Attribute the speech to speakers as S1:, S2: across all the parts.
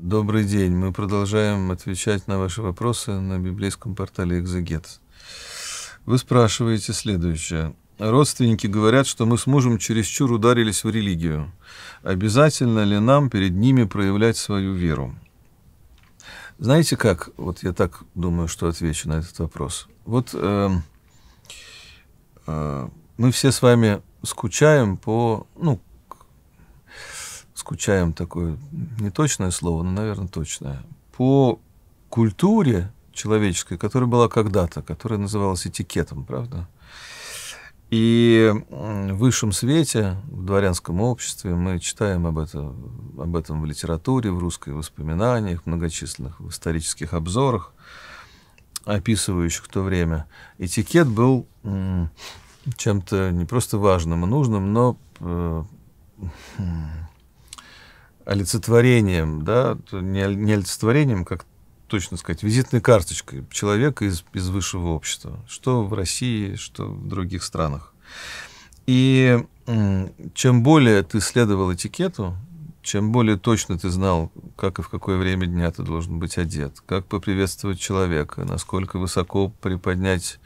S1: Добрый день. Мы продолжаем отвечать на ваши вопросы на библейском портале «Экзегет». Вы спрашиваете следующее. Родственники говорят, что мы с мужем чересчур ударились в религию. Обязательно ли нам перед ними проявлять свою веру? Знаете как? Вот я так думаю, что отвечу на этот вопрос. Вот э, э, мы все с вами скучаем по, ну, скучаем такое неточное слово, но, наверное, точное, по культуре человеческой, которая была когда-то, которая называлась этикетом, правда? И в высшем свете, в дворянском обществе, мы читаем об, этом об этом в литературе, в русской воспоминаниях, многочисленных в исторических обзорах, описывающих то время. Этикет был чем-то не просто важным и нужным, но э, олицетворением, да, не, не олицетворением, как точно сказать, визитной карточкой человека из, из высшего общества, что в России, что в других странах. И чем более ты следовал этикету, чем более точно ты знал, как и в какое время дня ты должен быть одет, как поприветствовать человека, насколько высоко приподнять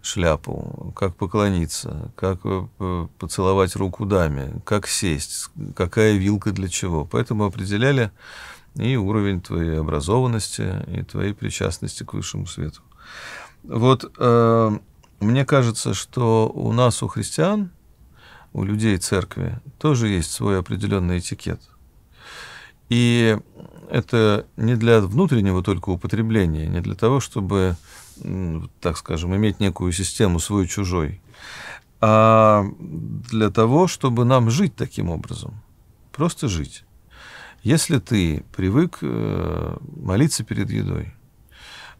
S1: шляпу, как поклониться, как э, поцеловать руку даме, как сесть, какая вилка для чего. Поэтому определяли и уровень твоей образованности, и твоей причастности к высшему свету. Вот э, мне кажется, что у нас, у христиан, у людей церкви, тоже есть свой определенный этикет. И это не для внутреннего только употребления, не для того, чтобы, так скажем, иметь некую систему свой-чужой, а для того, чтобы нам жить таким образом. Просто жить. Если ты привык э, молиться перед едой,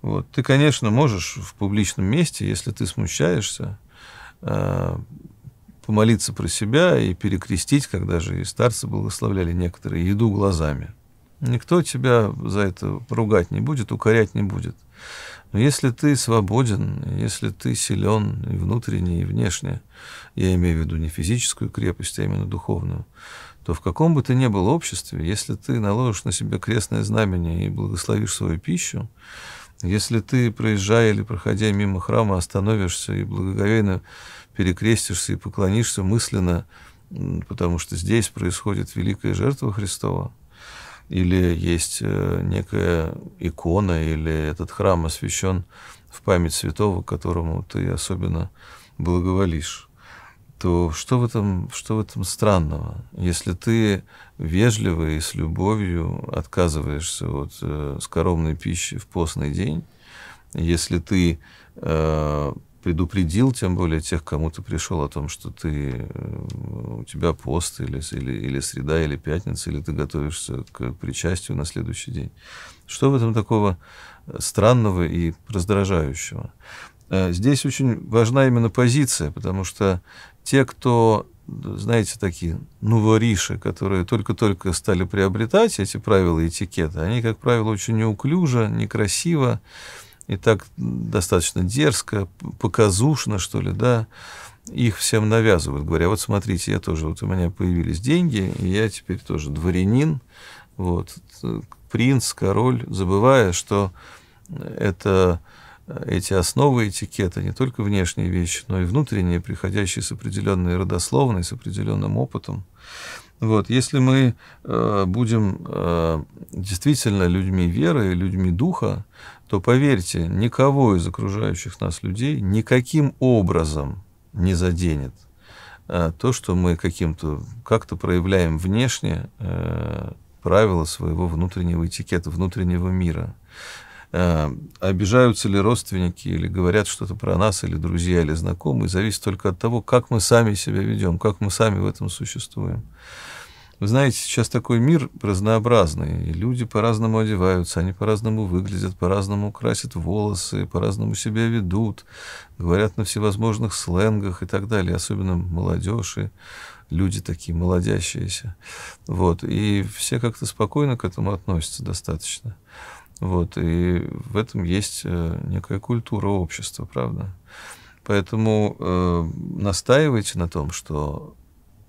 S1: вот, ты, конечно, можешь в публичном месте, если ты смущаешься, э, помолиться про себя и перекрестить, когда же и старцы благословляли некоторые, еду глазами. Никто тебя за это ругать не будет, укорять не будет. Но если ты свободен, если ты силен и внутренне, и внешне, я имею в виду не физическую крепость, а именно духовную, то в каком бы ты ни был обществе, если ты наложишь на себя крестное знамение и благословишь свою пищу, если ты, проезжая или проходя мимо храма, остановишься и благоговейно перекрестишься и поклонишься мысленно, потому что здесь происходит великая жертва Христова, или есть э, некая икона, или этот храм освящен в память святого, которому ты особенно благоволишь то что в этом, что в этом странного? Если ты вежливо и с любовью отказываешься от э, скоромной пищи в постный день, если ты э, предупредил, тем более тех, кому ты пришел, о том, что ты, э, у тебя пост или, или, или среда, или пятница, или ты готовишься к причастию на следующий день. Что в этом такого э, странного и раздражающего? Э, здесь очень важна именно позиция, потому что те, кто, знаете, такие новориши, которые только-только стали приобретать эти правила этикета, они, как правило, очень неуклюже, некрасиво и так достаточно дерзко, показушно, что ли, да, их всем навязывают, говоря, вот смотрите, я тоже, вот у меня появились деньги, и я теперь тоже дворянин, вот, принц, король, забывая, что это эти основы этикета, не только внешние вещи, но и внутренние, приходящие с определенной родословной, с определенным опытом. Вот, если мы э, будем э, действительно людьми веры, людьми духа, то поверьте, никого из окружающих нас людей никаким образом не заденет э, то, что мы каким-то как-то проявляем внешне э, правила своего внутреннего этикета, внутреннего мира. Э, обижаются ли родственники или говорят что-то про нас, или друзья, или знакомые, зависит только от того, как мы сами себя ведем, как мы сами в этом существуем. Вы знаете, сейчас такой мир разнообразный, и люди по-разному одеваются, они по-разному выглядят, по-разному красят волосы, по-разному себя ведут, говорят на всевозможных сленгах и так далее, особенно молодежь люди такие молодящиеся. Вот, и все как-то спокойно к этому относятся достаточно. Вот, и в этом есть э, некая культура общества, правда. Поэтому э, настаивайте на том, что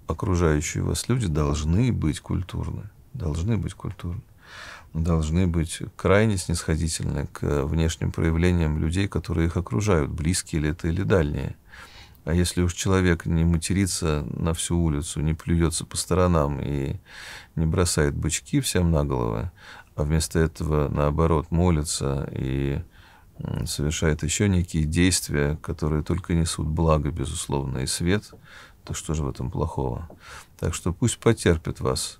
S1: окружающие вас люди должны быть культурны. Должны быть культурны. Должны быть крайне снисходительны к внешним проявлениям людей, которые их окружают, близкие ли это или дальние. А если уж человек не матерится на всю улицу, не плюется по сторонам и не бросает бычки всем на головы, а вместо этого, наоборот, молится и совершает еще некие действия, которые только несут благо, безусловно, и свет, то что же в этом плохого? Так что пусть потерпят вас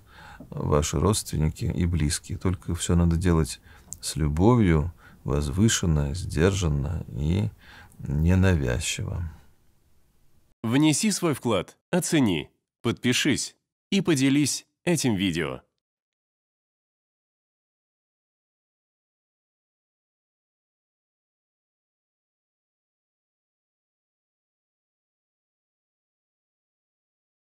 S1: ваши родственники и близкие, только все надо делать с любовью, возвышенно, сдержанно и ненавязчиво. Внеси свой вклад, оцени, подпишись и поделись этим видео.